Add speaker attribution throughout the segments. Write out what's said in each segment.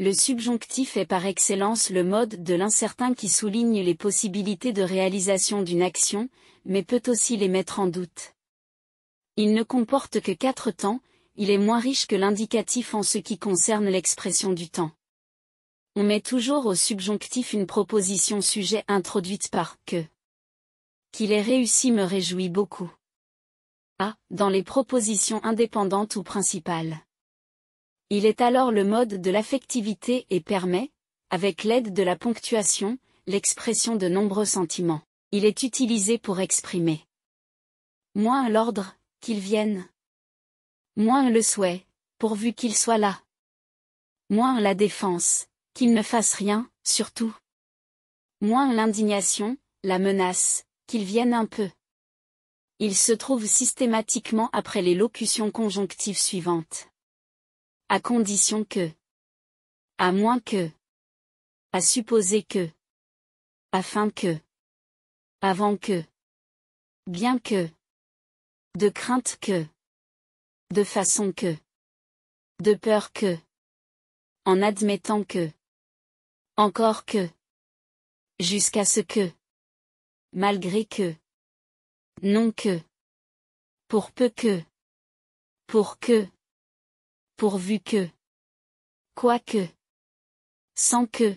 Speaker 1: Le subjonctif est par excellence le mode de l'incertain qui souligne les possibilités de réalisation d'une action, mais peut aussi les mettre en doute. Il ne comporte que quatre temps, il est moins riche que l'indicatif en ce qui concerne l'expression du temps. On met toujours au subjonctif une proposition sujet introduite par que. Qu'il ait réussi me réjouit beaucoup. A. Dans les propositions indépendantes ou principales. Il est alors le mode de l'affectivité et permet, avec l'aide de la ponctuation, l'expression de nombreux sentiments. Il est utilisé pour exprimer moins l'ordre, qu'il vienne, moins le souhait, pourvu qu'il soit là, moins la défense, qu'il ne fasse rien, surtout, moins l'indignation, la menace, qu'il vienne un peu. Il se trouve systématiquement après les locutions conjonctives suivantes à condition que,
Speaker 2: à moins que, à supposer que, afin que, avant que, bien que, de crainte que, de façon que, de peur que, en admettant que, encore que, jusqu'à ce que, malgré que, non que, pour peu que, pour que, Pourvu que. Quoique. Sans que.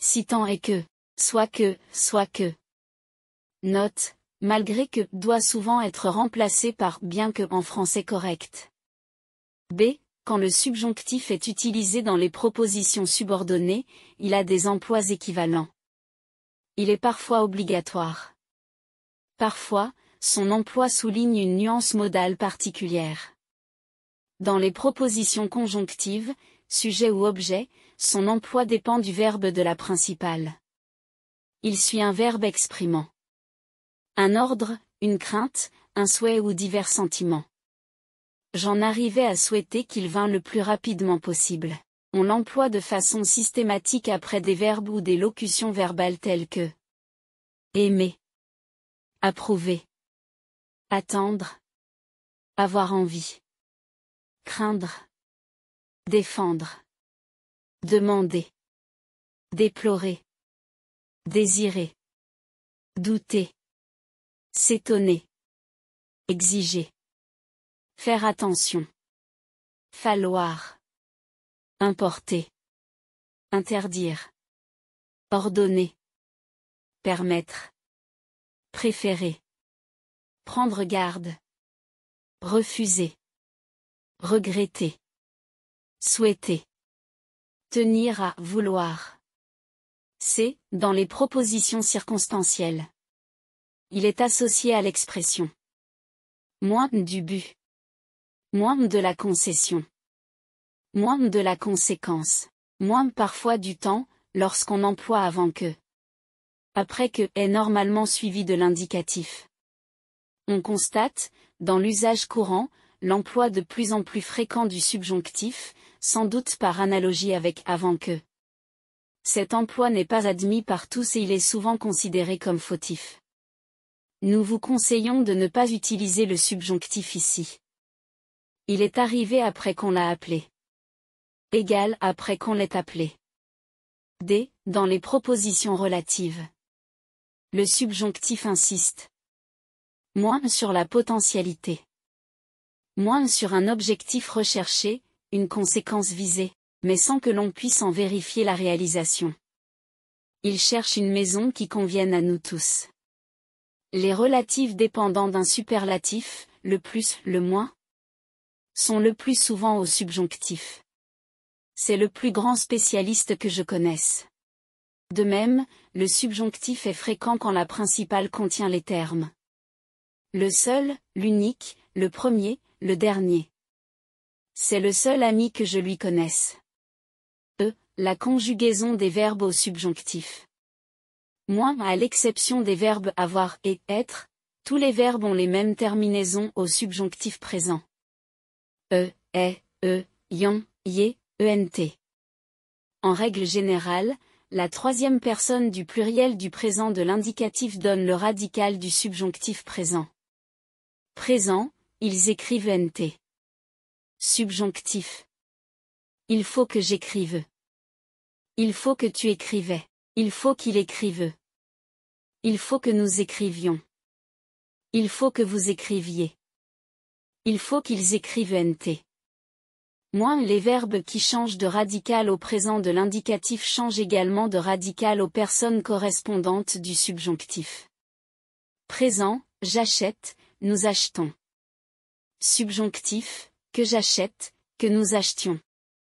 Speaker 2: Si tant est que. Soit que, soit
Speaker 1: que. Note, malgré que doit souvent être remplacé par bien que en français correct. B. Quand le subjonctif est utilisé dans les propositions subordonnées, il a des emplois équivalents. Il est parfois obligatoire. Parfois, son emploi souligne une nuance modale particulière. Dans les propositions conjonctives, sujet ou objet, son emploi dépend du verbe de la principale. Il suit un verbe exprimant un ordre, une crainte, un souhait ou divers sentiments. J'en arrivais à souhaiter qu'il vînt le plus rapidement possible. On l'emploie de façon systématique après des verbes ou des locutions verbales telles que
Speaker 2: aimer, approuver, attendre, avoir envie. Craindre. Défendre. Demander. Déplorer. Désirer. Douter. S'étonner. Exiger. Faire attention. Falloir. Importer. Interdire. Ordonner. Permettre. Préférer. Prendre garde. Refuser regretter, souhaiter, tenir à vouloir. C'est, dans les propositions
Speaker 1: circonstancielles. Il est associé à l'expression moins du but, moins de la concession, moins de la conséquence, moins parfois du temps, lorsqu'on emploie avant que. Après que est normalement suivi de l'indicatif. On constate, dans l'usage courant, l'emploi de plus en plus fréquent du subjonctif, sans doute par analogie avec avant que. Cet emploi n'est pas admis par tous et il est souvent considéré comme fautif. Nous vous conseillons de ne pas utiliser le subjonctif ici. Il est arrivé après qu'on l'a appelé. Égal après qu'on l'ait appelé. D. Dans les propositions relatives. Le subjonctif insiste. Moins sur la potentialité. Moins sur un objectif recherché, une conséquence visée, mais sans que l'on puisse en vérifier la réalisation. Il cherche une maison qui convienne à nous tous. Les relatifs dépendants d'un superlatif, le plus, le moins, sont le plus souvent au subjonctif. C'est le plus grand spécialiste que je connaisse. De même, le subjonctif est fréquent quand la principale contient les termes. Le seul, l'unique, le premier, le dernier. C'est le seul ami que je lui connaisse. E, la conjugaison des verbes au subjonctif. Moins à l'exception des verbes avoir et être, tous les verbes ont les mêmes terminaisons au subjonctif présent. E, E. e, yon, yé, ent. En règle générale, la troisième personne du pluriel du présent de l'indicatif donne le radical du subjonctif présent. Présent, ils écrivent NT. Subjonctif. Il faut que j'écrive. Il faut que tu écrivais. Il faut qu'il écrive. Il faut que nous écrivions. Il faut que vous écriviez. Il faut qu'ils écrivent NT. Moins les verbes qui changent de radical au présent de l'indicatif changent également de radical aux personnes correspondantes du subjonctif. Présent, j'achète, nous achetons subjonctif, que j'achète, que nous achetions.